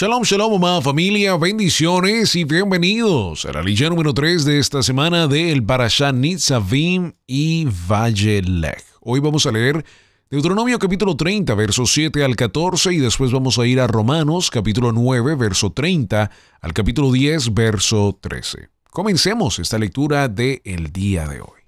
Shalom, shalom, mamá, familia, bendiciones y bienvenidos a la ley número 3 de esta semana del Parashá Nitzavim y Vayelech. Hoy vamos a leer Deuteronomio capítulo 30, versos 7 al 14 y después vamos a ir a Romanos capítulo 9, verso 30 al capítulo 10, verso 13. Comencemos esta lectura del día de hoy.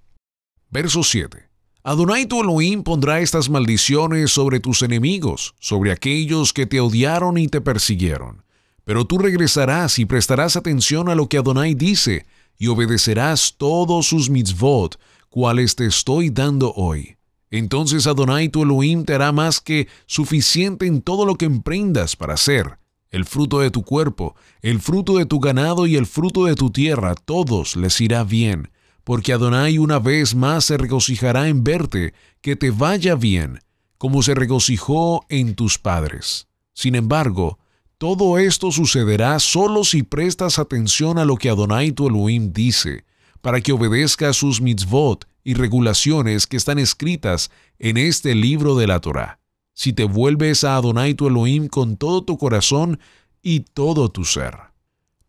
Verso 7. Adonai tu Elohim pondrá estas maldiciones sobre tus enemigos, sobre aquellos que te odiaron y te persiguieron. Pero tú regresarás y prestarás atención a lo que Adonai dice, y obedecerás todos sus mitzvot, cuales te estoy dando hoy. Entonces Adonai tu Elohim te hará más que suficiente en todo lo que emprendas para hacer, el fruto de tu cuerpo, el fruto de tu ganado y el fruto de tu tierra, todos les irá bien porque Adonai una vez más se regocijará en verte, que te vaya bien, como se regocijó en tus padres. Sin embargo, todo esto sucederá solo si prestas atención a lo que Adonai tu Elohim dice, para que obedezcas sus mitzvot y regulaciones que están escritas en este libro de la Torá. Si te vuelves a Adonai tu Elohim con todo tu corazón y todo tu ser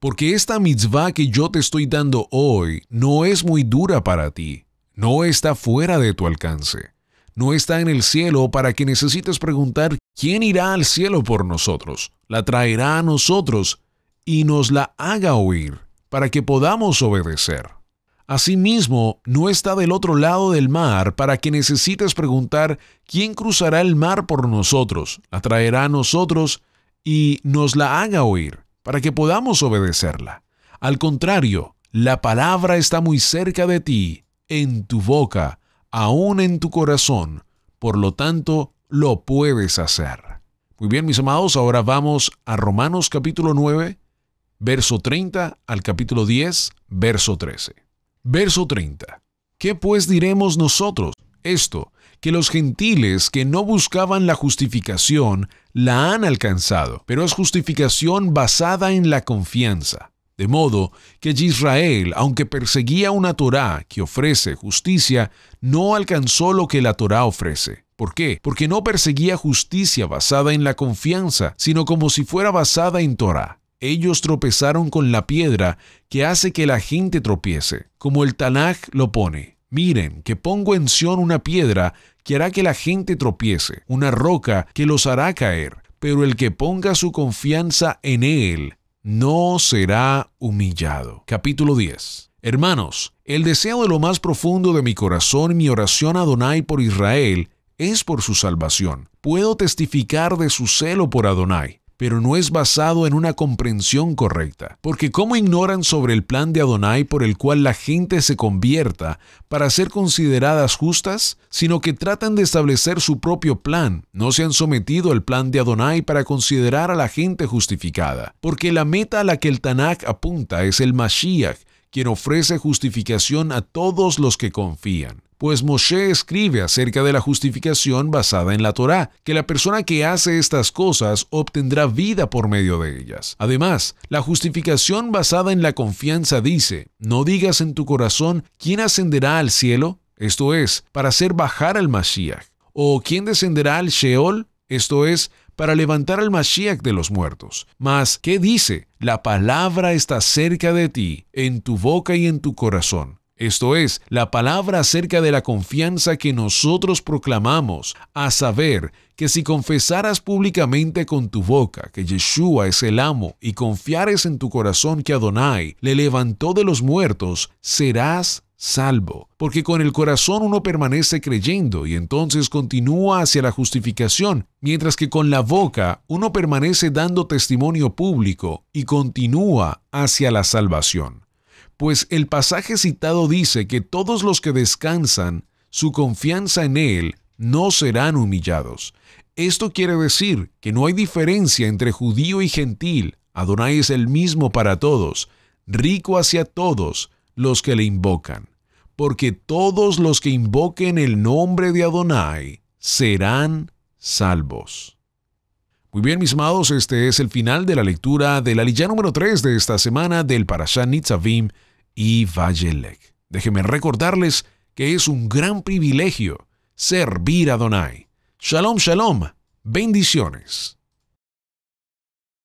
porque esta mitzvah que yo te estoy dando hoy no es muy dura para ti, no está fuera de tu alcance, no está en el cielo para que necesites preguntar quién irá al cielo por nosotros, la traerá a nosotros y nos la haga oír para que podamos obedecer. Asimismo, no está del otro lado del mar para que necesites preguntar quién cruzará el mar por nosotros, la traerá a nosotros y nos la haga oír para que podamos obedecerla. Al contrario, la palabra está muy cerca de ti, en tu boca, aún en tu corazón, por lo tanto, lo puedes hacer. Muy bien, mis amados, ahora vamos a Romanos capítulo 9, verso 30 al capítulo 10, verso 13. Verso 30. ¿Qué pues diremos nosotros? esto, que los gentiles que no buscaban la justificación la han alcanzado, pero es justificación basada en la confianza. De modo que Israel, aunque perseguía una Torá que ofrece justicia, no alcanzó lo que la Torá ofrece. ¿Por qué? Porque no perseguía justicia basada en la confianza, sino como si fuera basada en Torah. Ellos tropezaron con la piedra que hace que la gente tropiece, como el Tanaj lo pone. Miren, que pongo en Sión una piedra que hará que la gente tropiece, una roca que los hará caer, pero el que ponga su confianza en Él no será humillado. Capítulo 10. Hermanos, el deseo de lo más profundo de mi corazón y mi oración a Adonai por Israel es por su salvación. Puedo testificar de su celo por Adonai pero no es basado en una comprensión correcta, porque ¿cómo ignoran sobre el plan de Adonai por el cual la gente se convierta para ser consideradas justas? Sino que tratan de establecer su propio plan, no se han sometido al plan de Adonai para considerar a la gente justificada, porque la meta a la que el Tanakh apunta es el Mashiach, quien ofrece justificación a todos los que confían pues Moshe escribe acerca de la justificación basada en la Torá, que la persona que hace estas cosas obtendrá vida por medio de ellas. Además, la justificación basada en la confianza dice, no digas en tu corazón quién ascenderá al cielo, esto es, para hacer bajar al Mashiach, o quién descenderá al Sheol, esto es, para levantar al Mashiach de los muertos. Mas, ¿qué dice? La palabra está cerca de ti, en tu boca y en tu corazón esto es, la palabra acerca de la confianza que nosotros proclamamos, a saber, que si confesaras públicamente con tu boca que Yeshua es el amo y confiares en tu corazón que Adonai le levantó de los muertos, serás salvo, porque con el corazón uno permanece creyendo y entonces continúa hacia la justificación, mientras que con la boca uno permanece dando testimonio público y continúa hacia la salvación pues el pasaje citado dice que todos los que descansan su confianza en Él no serán humillados. Esto quiere decir que no hay diferencia entre judío y gentil, Adonai es el mismo para todos, rico hacia todos los que le invocan, porque todos los que invoquen el nombre de Adonai serán salvos. Muy bien, mis amados, este es el final de la lectura de la Lilla número 3 de esta semana del Parashat Nitzavim y Vayelech. Déjenme recordarles que es un gran privilegio servir a Donai. Shalom, shalom. Bendiciones.